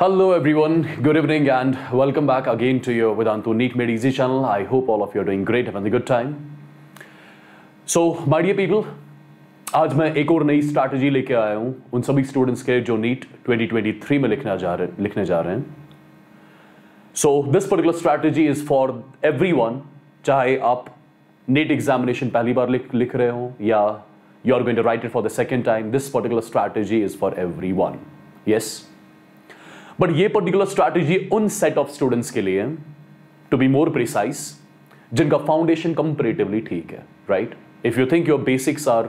Hello everyone, good evening and welcome back again to your Vedantu Neat Made Easy channel. I hope all of you are doing great, having a good time. So, my dear people, आज मैं एक और नई strategy लेके आया हूँ उन सभी स्टूडेंट्स के जो नीट 2023 में लिखना जा रहे लिखने जा रहे हैं so this particular strategy is for everyone चाहे आप नीट एग्जामिनेशन पहली बार लिख लिख रहे हो या you are going to write it for the second time this particular strategy is for everyone yes but ये पर्टिकुलर स्ट्रैटेजी उन सेट ऑफ स्टूडेंट्स के लिए टू बी मोर प्रिसाइज जिनका फाउंडेशन कंपेरेटिवली ठीक है right if you think your basics are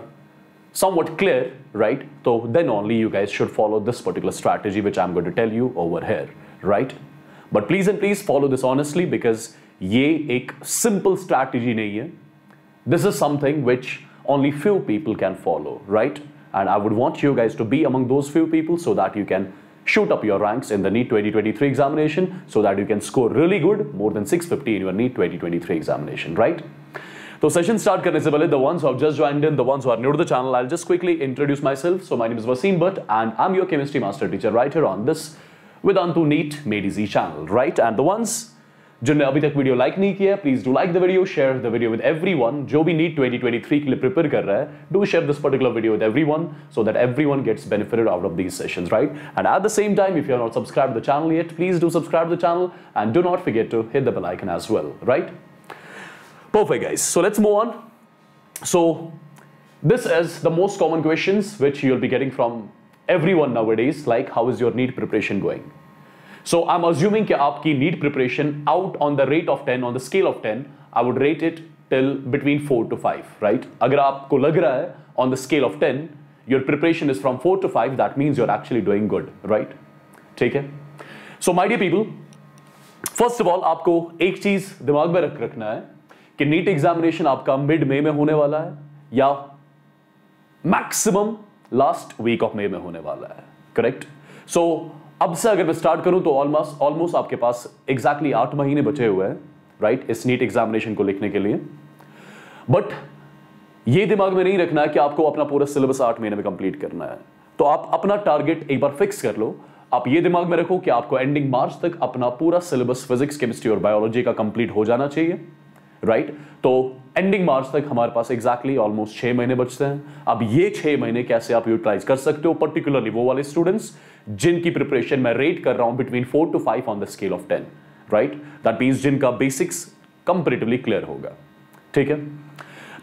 somewhat clear, right? So then only you guys should follow this particular strategy which I'm going to tell you over here, right? But please and please follow this honestly because ये एक simple strategy नहीं है. This is something which only few people can follow, right? And I would want you guys to be among those few people so that you can shoot up your ranks in the NEET 2023 examination so that you can score really good, more than 650 in your NEET 2023 examination, right? So session start karne se the ones who have just joined in, the ones who are new to the channel, I'll just quickly introduce myself. So my name is Vaseem Bhatt and I'm your chemistry master teacher right here on this Vedantu NEET Made Easy channel, right? And the ones जिनने अभी तक video like नहीं किया please do like the video share the video with everyone जो भी NEET 2023 के लिए prepare कर रहा है do share this particular video with everyone so that everyone gets benefited out of these sessions right and at the same time if you are not subscribe the channel yet please do subscribe the channel and do not forget to hit the bell icon as well right Perfect guys, so let's move on. So this is the most common questions which you'll be getting from everyone nowadays like how is your NEET preparation going? So I'm assuming कि आपकी NEET preparation out on the rate of ten on the scale of ten I would rate it till between four to five right अगर आपको लग रहा है on the scale of ten your preparation is from four to five that means you are actually doing good right ठीक है so my dear people first of all आपको एक चीज दिमाग में रख रखना है कि नीट एग्जामिनेशन आपका मिड मे में होने वाला है या maximum last week of May में होने वाला है करेक्ट सो so, अब से अगर मैं स्टार्ट करूं तो ऑलमोस्ट ऑलमोस्ट आपके पास एग्जैक्टली आठ महीने बचे हुए हैं राइट इस नीट एग्जामिनेशन को लिखने के लिए बट ये दिमाग में नहीं रखना है कि आपको अपना पूरा सिलेबस आठ महीने में कंप्लीट करना है तो आप अपना टारगेट एक बार फिक्स कर लो आप ये दिमाग में रखो कि आपको एंडिंग मार्च तक अपना पूरा सिलेबस फिजिक्स केमिस्ट्री और बायोलॉजी का कंप्लीट हो जाना चाहिए राइट right? तो एंडिंग मार्च तक हमारे पास एग्जैक्टली ऑलमोस्ट छह महीने बचते हैं अब ये छह महीने कैसे आप यूटिलाइज कर सकते हो पर्टिकुलरली वो वाले स्टूडेंट्स जिनकी प्रिपरेशन मैं रेट कर रहा हूं between four to five on the scale of ten right that mean जिनका बेसिक्स कंपेरेटिवली क्लियर होगा ठीक है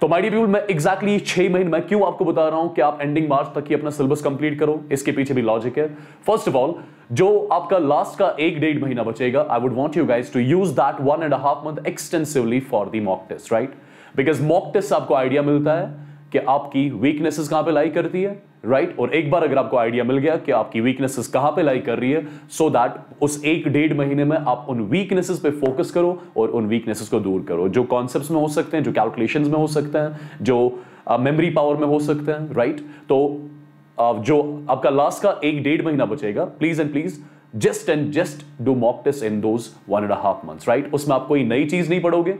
तो माइडी डियर पीपल मैं एग्जैक्टली exactly छह महीने मैं क्यों आपको बता रहा हूं कि आप एंडिंग मार्च तक ही अपना सिलेबस कंप्लीट करो इसके पीछे भी लॉजिक है फर्स्ट ऑफ ऑल जो आपका लास्ट का एक डेढ़ महीना बचेगा I would want you guys to use that one and half month extensively for the mock test right because mock test आपको आइडिया मिलता है कि आपकी वीकनेसेस कहां पे लाई करती है राइट right? और एक बार अगर आपको आइडिया मिल गया कि आपकी वीकनेसेस कहां पे लाई कर रही है सो so दैट उस एक डेढ़ महीने में आप उन वीकनेसेस पे फोकस करो और उन वीकनेसेस को दूर करो जो कॉन्सेप्ट्स में हो सकते हैं जो कैलकुलेशन में हो सकते हैं जो मेमोरी uh, पावर में हो सकते हैं राइट right? तो uh, जो आपका लास्ट का एक डेढ़ महीना बचेगा please and please just and just do mock test in done and half month right उसमें आप कोई नई चीज नहीं पढ़ोगे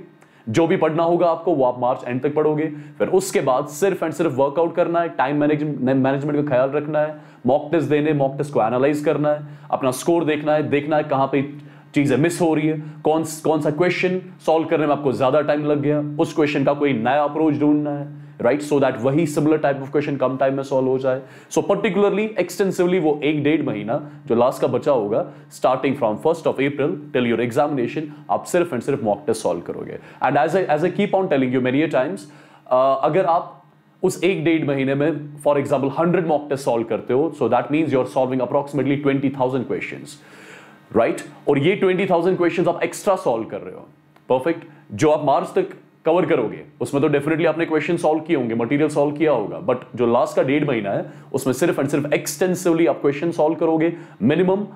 जो भी पढ़ना होगा आपको वो आप मार्च एंड तक पढ़ोगे फिर उसके बाद सिर्फ एंड सिर्फ वर्कआउट करना है टाइम मैनेजमेंट का ख्याल रखना है मॉक टेस्ट देने मॉक टेस्ट को एनालाइज करना है अपना स्कोर देखना है देखना है कहाँ पे चीज़ें मिस हो रही है कौन कौन सा क्वेश्चन सॉल्व करने में आपको ज़्यादा टाइम लग गया उस क्वेश्चन का कोई नया अप्रोच ढूंढना है राइट सो दैट वही सिमिलर टाइप ऑफ क्वेश्चन कम टाइम में सॉल्व हो जाए सो पर्टिकुलरली एक्सटेंसिवली वो एक डेढ़ महीना जो लास्ट का बचा होगा starting from first of April till your examination आप सिर्फ एंड सिर्फ मॉक टेस्ट सॉल्व करोगे and as as a keep on telling you many times अगर आप उस एक डेढ़ महीने में for example hundred mock test solve करते हो so that means you are solving approximately twenty thousand question right और ये ट्वेंटी थाउजेंड क्वेश्चन आप एक्स्ट्रा सॉल्व कर रहे हो परफेक्ट जो आप मार्च तक कवर करोगे उसमें तो डेफिनेटली आपने क्वेश्चन सॉल्व किए होंगे मटेरियल सॉल्व किया होगा बट जो लास्ट का डेढ़ महीना है उसमें सिर्फ एंड सिर्फ एक्सटेंसिवली आप क्वेश्चन सॉल्व करोगे मिनिमम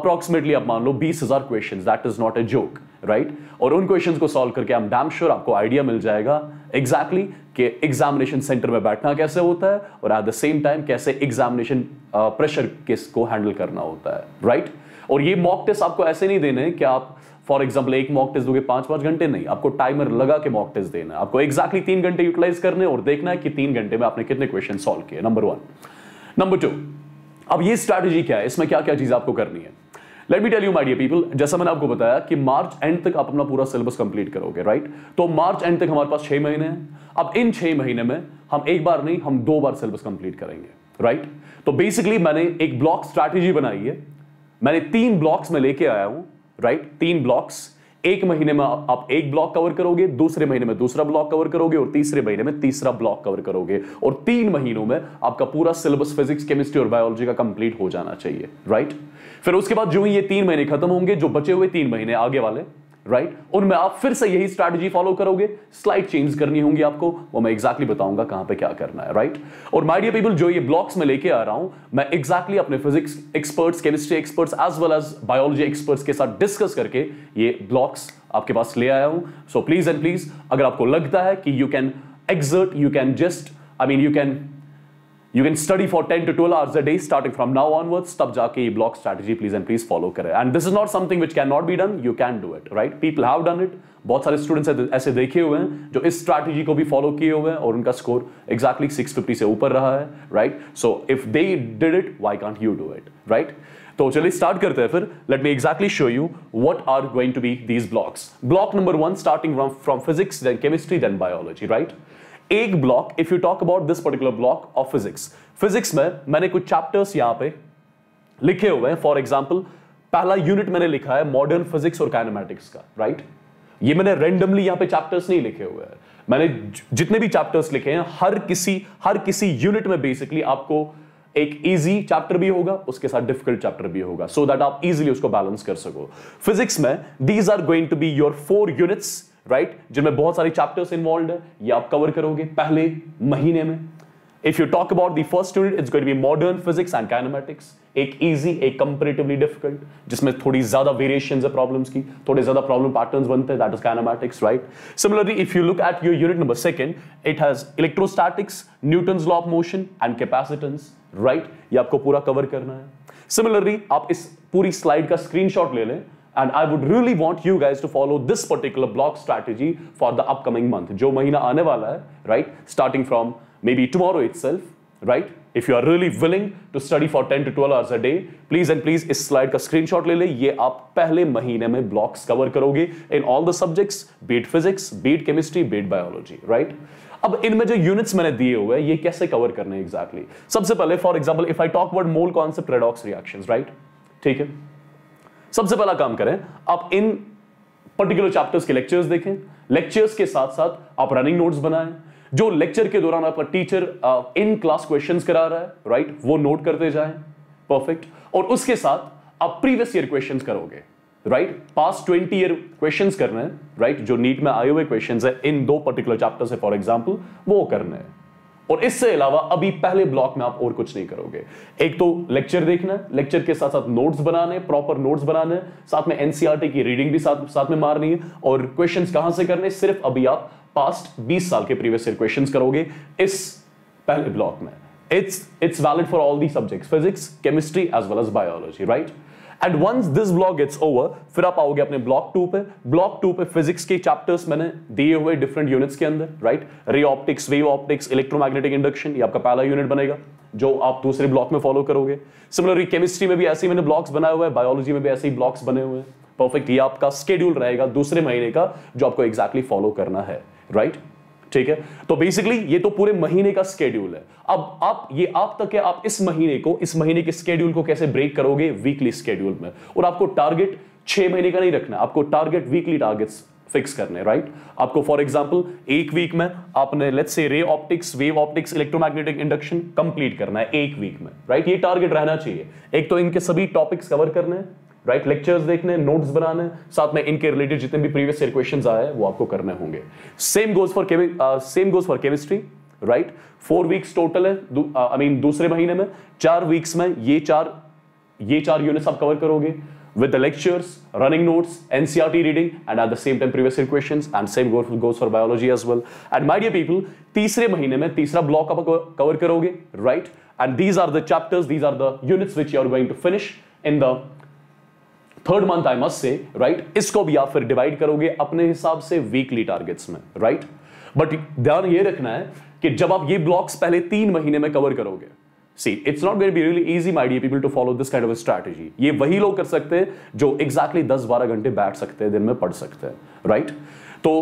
अप्रोक्सिमेटली आप मान लो बीस हजार क्वेश्चन that is not a joke right और उन क्वेश्चन को सॉल्व करके हम डैम श्योर आपको आइडिया मिल जाएगा एग्जैक्टली exactly कि एग्जामिनेशन सेंटर में बैठना कैसे होता है और एट द सेम टाइम कैसे एग्जामिनेशन प्रेशर किस को हैंडल करना होता है राइट right? और ये मॉक टेस्ट आपको ऐसे नहीं देने कि आप फॉर एग्जाम्पल एक मॉक टेस्ट दोगे पांच पांच घंटे नहीं आपको टाइमर लगा के मॉक टेस्ट देना आपको एक्जैक्टली exactly तीन घंटे यूटिलाइज करने और देखना है कि तीन घंटे में आपने कितने क्वेश्चन सोल्व किए नंबर वन नंबर टू अब ये स्ट्रैटेजी क्या है इसमें क्या क्या चीज आपको करनी है let me tell you my dear people जैसा मैंने आपको बताया कि मार्च एंड तक आप अपना पूरा सिलेबस कंप्लीट करोगे राइट तो मार्च एंड तक हमारे पास छह महीने हैं अब इन छह महीने में हम एक बार नहीं हम दो बार सिलेबस कंप्लीट करेंगे राइट तो बेसिकली मैंने एक ब्लॉक स्ट्रैटेजी बनाई है मैंने तीन ब्लॉक्स में लेके आया हूं राइट तीन ब्लॉक्स एक महीने में आप एक ब्लॉक कवर करोगे दूसरे महीने में दूसरा ब्लॉक कवर करोगे और तीसरे महीने में तीसरा ब्लॉक कवर करोगे और तीन महीनों में आपका पूरा सिलेबस फिजिक्स केमिस्ट्री और बायोलॉजी का कंप्लीट हो जाना चाहिए राइट फिर उसके बाद जो ही ये तीन महीने खत्म होंगे जो बचे हुए तीन महीने आगे वाले राइट right? उनमें आप फिर से यही स्ट्रैटेजी फॉलो करोगे स्लाइड चेंज करनी होंगी आपको वो मैं एग्जैक्टली exactly बताऊंगा कहां पे क्या करना है राइट right? और माय डियर पीपल जो ये ब्लॉक्स में लेके आ रहा हूं मैं एग्जैक्टली exactly अपने physics experts chemistry experts as well as biology experts के साथ डिस्कस करके ये ब्लॉक्स आपके पास ले आया हूं सो प्लीज एंड प्लीज अगर आपको लगता है कि you can exert you can just I mean you can You can study for 10 to 12 hours a day starting from now onwards. Tab jaake block strategy please and please follow kare. And this is not something which cannot be done. You can do it, right? People have done it. बहुत सारे students ऐसे देखे हुए हैं जो इस strategy को भी फॉलो किए हुए हैं और उनका स्कोर एग्जैक्टली exactly 650 से ऊपर रहा है right so if they did it why can't you do it right तो चलिए स्टार्ट करते हैं फिर let me exactly show you what are going to be these blocks block number one starting from physics then chemistry then biology right right? एक block if you talk about this particular block of physics physics में मैंने कुछ chapters यहां पे लिखे हुए हैं for example पहला यूनिट मैंने लिखा है मॉडर्न फिजिक्स और काइनामेटिक्स का राइट right? ये मैंने रेंडमली यहां पे चैप्टर्स नहीं लिखे हुए हैं मैंने जितने भी चैप्टर्स लिखे हैं हर किसी हर किसी यूनिट में बेसिकली आपको एक इजी चैप्टर भी होगा उसके साथ डिफिकल्ट चैप्टर भी होगा सो so दैट आप इजीली उसको बैलेंस कर सको फिजिक्स में these are going to be your four units right जिनमें बहुत सारे चैप्टर्स इन्वॉल्व है ये आप कवर करोगे पहले महीने में if you talk about the first unit it's going to be modern physics and kinematics एक इजी एक कंपेरेटिवली डिफिकल्ट जिसमें थोड़ी ज्यादा वेरिएशन है प्रॉब्लम्स की थोड़े ज्यादा प्रॉब्लम पैटर्न्स बनते हैं that is kinematics right similarly if you look at your unit number second it has electrostatics Newton's law of motion and capacitance right ये आपको पूरा कवर करना है सिमिलरली आप इस पूरी स्लाइड का स्क्रीनशॉट ले लें and I would really want you guys to follow this particular block strategy for the upcoming month जो महीना आने वाला है right starting from maybe tomorrow itself right if you are really willing to study for ten to twelve hours a day please and please इस slide का screenshot ले ले ये आप पहले महीने में ब्लॉक्स कवर करोगे in all the subjects be it physics be it chemistry be it biology right अब इनमें जो यूनिट्स मैंने दिए हुए हैं ये कैसे कवर करने एग्जैक्टली exactly? सबसे पहले for example if I talk word mole concept redox reaction right ठीक है सबसे पहला काम करें आप इन पर्टिकुलर चैप्टर्स के लेक्चर्स देखें लेक्चर्स के साथ साथ आप रनिंग नोट्स बनाएं जो लेक्चर के दौरान आपका टीचर इन क्लास क्वेश्चन करा रहा है राइट वो नोट करते जाए परफेक्ट और उसके साथ आप प्रीवियस ईयर क्वेश्चन करोगे right past twenty year question करने हैं राइट right? जो नीट में आए हुए क्वेश्चन है इन दो पर्टिकुलर चैप्टर से फॉर एग्जाम्पल वो करने हैं और इससे अलावा अभी पहले ब्लॉक में आप और कुछ नहीं करोगे एक तो लेक्चर देखना लेक्चर के साथ साथ नोट्स बनाने प्रॉपर नोट्स बनाने साथ में एनसीआरटी e की रीडिंग भी साथ साथ में मारनी है और क्वेश्चंस कहां से करने सिर्फ अभी आप पास्ट 20 साल के प्रीवियस ईयर क्वेश्चंस करोगे इस पहले ब्लॉक में it's it's valid for all the subjects physics chemistry as well as biology right and once this block it's over फिर आप आओगे अपने ब्लॉक टू पे ब्लॉक टू पे फिजिक्स के चैप्टर्स मैंने दिए हुए डिफरेंट यूनिट्स के अंदर right ray optics wave optics electromagnetic induction ये आपका पहला यूनिट बनेगा जो आप दूसरे ब्लॉक में फॉलो करोगे सिमिलरली केमिस्ट्री में भी ऐसे ही मैंने ब्लॉक्स बनाए हुए हैं बायोलॉजी में भी ऐसे ही ब्लॉक्स बने हुए हैं परफेक्ट ये आपका स्केड्यूल रहेगा दूसरे महीने का जो आपको एग्जैक्टली exactly फॉलो करना है राइट right? ठीक है तो बेसिकली ये तो पूरे महीने का स्केड्यूल है अब आप ये आप तक है आप इस महीने को इस महीने के स्केड्यूल को कैसे ब्रेक करोगे वीकली स्केड्यूल में और आपको टारगेट छह महीने का नहीं रखना आपको टारगेट वीकली टारगेट्स फिक्स करने राइट right? आपको फॉर एग्जाम्पल एक वीक में आपने let's say ray optics wave optics electromagnetic induction complete करना है एक वीक में राइट right? ये टारगेट रहना चाहिए एक तो इनके सभी टॉपिक्स कवर करने हैं राइट right? लेक्चर्स देखने नोट्स बनाने साथ में इनके रिलेटेड जितने भी प्रीवियस क्वेश्चन आए वो आपको करने होंगे same goes for same goes for chemistry right four weeks total है आई मीन uh, दूसरे महीने में चार वीक्स में ये चार ये चार यूनिट्स आप कवर करोगे with the lectures running notes NCERT reading and at the same time previous question and same goes for biology as well and my people तीसरे महीने में तीसरा ब्लॉक आप कवर करोगे right and these are the chapters these are the units which you are going to finish in the third month I must say right इसको भी आप फिर डिवाइड करोगे अपने हिसाब से वीकली टारगेट्स में राइट बट ध्यान ये रखना है कि जब आप ये ब्लॉक्स पहले तीन महीने में कवर करोगे see it's not going be really easy my dear people to follow this kind of strategy ये वही लोग कर सकते हैं जो एग्जैक्टली दस बारह घंटे बैठ सकते हैं दिन में पढ़ सकते हैं राइट तो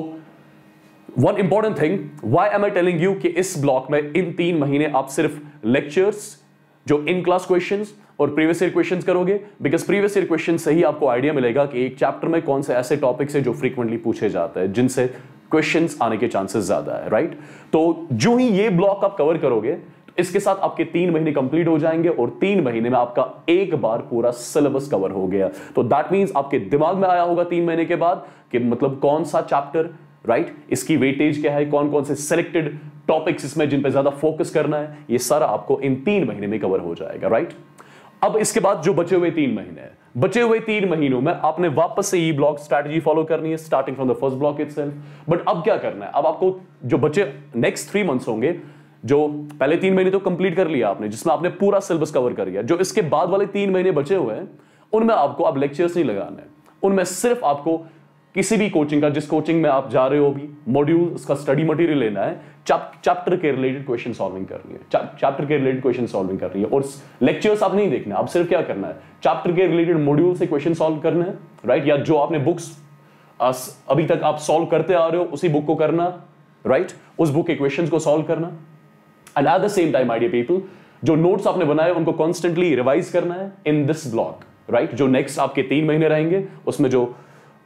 one important thing why am I telling you कि इस ब्लॉक में इन तीन महीने आप सिर्फ लेक्चर्स जो इन क्लास क्वेश्चन और प्रीवियस ईयर क्वेश्चन करोगे बिकॉज प्रीवियस ईयर क्वेश्चन से ही आपको आइडिया मिलेगा कि एक चैप्टर में कौन से ऐसे टॉपिक्स है जो फ्रीक्वेंटली पूछे जाते हैं जिनसे क्वेश्चन आने के चांसेस ज्यादा है राइट तो जो ही ये ब्लॉक आप कवर करोगे तो इसके साथ आपके तीन महीने कंप्लीट हो जाएंगे और तीन महीने में आपका एक बार पूरा सिलेबस कवर हो गया तो दैट मीन्स आपके दिमाग में आया होगा तीन महीने के बाद कि मतलब कौन सा चैप्टर राइट right? इसकी वेटेज क्या है कौन कौन से सिलेक्टेड टॉपिक्स इसमें जिन पे ज्यादा फोकस करना है ये सारा आपको इन तीन महीने में कवर हो जाएगा राइट अब इसके बाद जो बचे हुए तीन महीने हैं बचे हुए तीन महीनों में आपने वापस से ई ब्लॉक स्ट्रैटेजी फॉलो करनी है starting from the first block it but अब क्या करना है अब आपको जो बचे नेक्स्ट थ्री मंथ्स होंगे जो पहले तीन महीने तो कंप्लीट कर लिया आपने जिसमें आपने पूरा सिलेबस कवर कर लिया जो इसके बाद वाले तीन महीने बचे हुए हैं उनमें आपको अब लेक्चर्स नहीं लगाना है उनमें सिर्फ आपको किसी भी कोचिंग का जिस कोचिंग में आप जा रहे हो भी मॉड्यूल उसका स्टडी मटेरियल लेना है चैप्टर के रिलेटेड क्वेश्चन सॉल्विंग करनी है चैप्टर के रिलेटेड क्वेश्चन सॉल्विंग करनी है और लेक्चर्स आप नहीं देखना आप सिर्फ क्या करना है चैप्टर के रिलेटेड मॉड्यूल से क्वेश्चन सॉल्व करना है राइट या जो आपने बुक्स अभी तक आप सॉल्व करते आ रहे हो उसी बुक को करना राइट उस बुक के क्वेश्चन को सॉल्व करना and at the same time idea people जो नोट्स आपने बनाए उनको कॉन्स्टेंटली रिवाइज करना है इन दिस ब्लॉक राइट जो नेक्स्ट आपके तीन महीने रहेंगे उसमें जो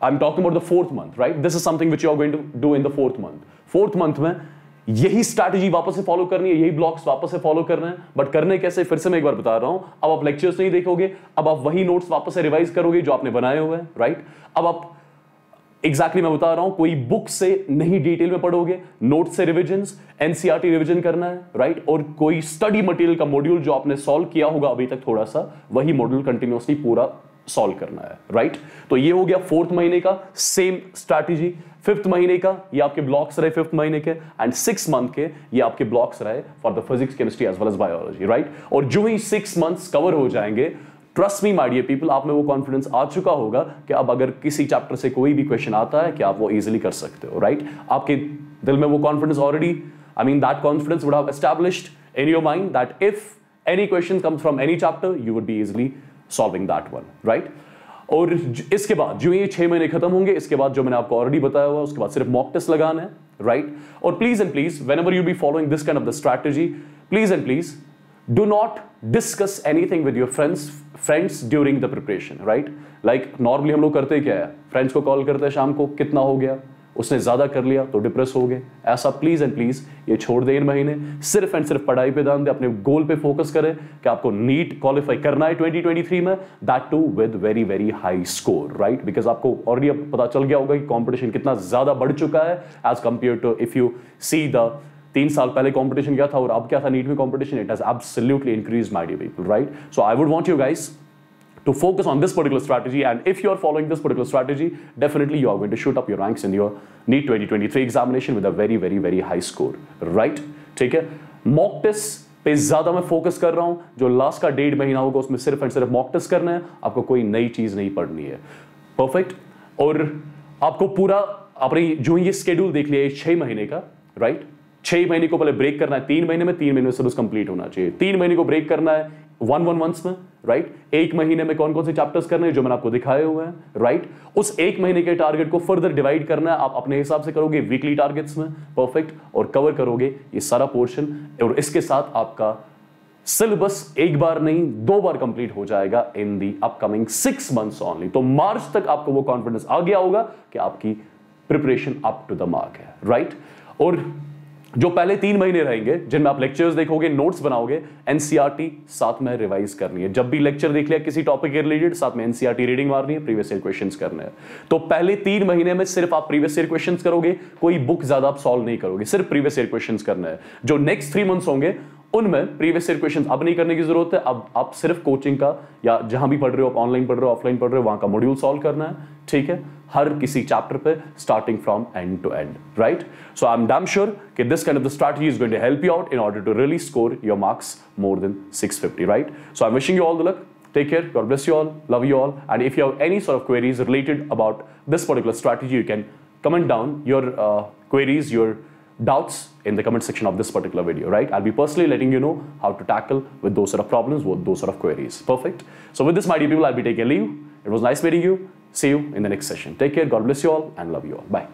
I I'm talking about the fourth month, right? This is something which you're going to do in the fourth month fourth month में यही स्ट्रैटेजी वापस से फॉलो करनी है यही ब्लॉक्स वापस से फॉलो करने हैं बट करने कैसे फिर से मैं एक बार बता रहा हूं अब आप लेक्चर्स नहीं देखोगे अब आप वही नोट्स वापस से रिवाइज करोगे जो आपने बनाए हुए हैं राइट अब आप एग्जैक्टली exactly मैं बता रहा हूं कोई बुक से नहीं डिटेल में पढ़ोगे नोट से रिविजन एनसीआरटी रिविजन करना है राइट और कोई स्टडी मटेरियल का मॉड्यूल जो आपने सॉल्व किया होगा अभी तक थोड़ा सा वही मॉड्यूल कंटिन्यूसली पूरा सॉल्व करना है राइट right? तो ये हो गया फोर्थ महीने का सेम स्ट्रैटेजी फिफ्थ महीने का ये आपके ब्लॉक्स रहे फिफ्थ महीने के एंड सिक्स मंथ के ये आपके ब्लॉक्स रहे for the physics chemistry as well as biology right और जो ही सिक्स मंथ्स कवर हो जाएंगे ट्रस्ट मी माइडियर पीपल आप में वो कॉन्फिडेंस आ चुका होगा कि अब अगर किसी चैप्टर से कोई भी क्वेश्चन आता है कि आप वो इजिली कर सकते हो राइट right? आपके दिल में वो confidence already I mean that confidence would have established in your mind that if any question comes from any chapter you would be easily solving that one right और इसके बाद जो ये छह महीने खत्म होंगे इसके बाद जो मैंने आपको ऑलरेडी बताया हुआ उसके बाद सिर्फ मॉक टेस्ट लगाना है राइट right? और please and please whenever you be following this kind of the strategy please and please do not discuss anything with your friends friends during the preparation right like normally हम लोग करते क्या है friends को call करते हैं शाम को कितना हो गया उसने ज़्यादा कर लिया तो डिप्रेस हो गए ऐसा प्लीज़ एंड प्लीज़ ये छोड़ दें इन महीने सिर्फ एंड सिर्फ पढ़ाई पे ध्यान दें अपने गोल पे फोकस करें कि आपको नीट क्वालिफाई करना है 2023 में that too with very very high score right because आपको ऑलरेडी अब पता चल गया होगा कि कॉम्पिटिशन कितना ज़्यादा बढ़ चुका है as compare to if you see the तीन साल पहले कॉम्पिटिशन क्या था और अब क्या था नीट में competition it has absolutely increase my dear people right so I would want you guys to focus on this particular strategy. And if you are following this particular strategy, definitely you are going to shoot up your ranks in your NEET 2023 examination with a very, very, very high score. Right? Take care. Mock test. पे ज़्यादा मैं focus कर रहा हूं जो last का डेढ़ महीना होगा उसमें सिर्फ एंड सिर्फ मॉक टेस्ट करना है आपको कोई नई चीज़ नहीं पढ़नी है परफेक्ट और आपको पूरा आपने जो ये स्केड्यूल देख लिया है छः महीने का राइट छह महीने को पहले ब्रेक करना है तीन महीने में तीन महीने में सिर्फ कंप्लीट होना चाहिए तीन महीने को ब्रेक करना है वन वन मंथ्स में राइट right? एक महीने में कौन कौन से चैप्टर्स करने हैं जो मैंने आपको दिखाए हुए हैं राइट right? उस एक महीने के टारगेट को फर्दर डिवाइड करना है आप अपने हिसाब से करोगे वीकली टारगेट्स में परफेक्ट और कवर करोगे ये सारा पोर्शन और इसके साथ आपका सिलेबस एक बार नहीं दो बार कंप्लीट हो जाएगा in the upcoming six months only तो मार्च तक आपको वो कॉन्फिडेंस आ गया होगा कि आपकी preparation up to the mark है राइट right? और जो पहले तीन महीने रहेंगे जिनमें आप लेक्चर्स देखोगे नोट्स बनाओगे एनसीआरटी e साथ में रिवाइज करनी है जब भी लेक्चर देख लिया किसी टॉपिक के रिलेटेड साथ में एनसीआरटी रीडिंग e मारनी है प्रीवियस ईयर क्वेश्चन करने हैं तो पहले तीन महीने में सिर्फ आप प्रीवियस ईयर क्वेश्चन करोगे कोई बुक ज्यादा आप सॉल्व नहीं करोगे सिर्फ प्रीवियस ईयर क्वेश्चन करना है जो नेक्स्ट थ्री मंथ्स होंगे उनमें प्रीवियस ईयर क्वेश्चन अब नहीं करने की जरूरत है अब आप सिर्फ कोचिंग का या जहां भी पढ़ रहे हो आप ऑनलाइन पढ़ रहे हो ऑफलाइन पढ़ रहे हो वहां का मॉड्यूल सॉल्व करना है ठीक है हर किसी चैप्टर पे starting from end to end right so I am damn sure कि this kind of the strategy is going to help you out in order to really score your marks more than 650 right so I am wishing you all the luck take care God bless you all love you all and if you have any sort of queries related about this particular strategy, you can comment down your queries your doubts in the comment section of this particular video, right? I'll be personally letting you know how to tackle with those sort of problems, with those sort of queries. Perfect. So with this, my dear people, I'll be taking leave. It was nice meeting you. See you in the next session. Take care. God bless you all and love you all. Bye.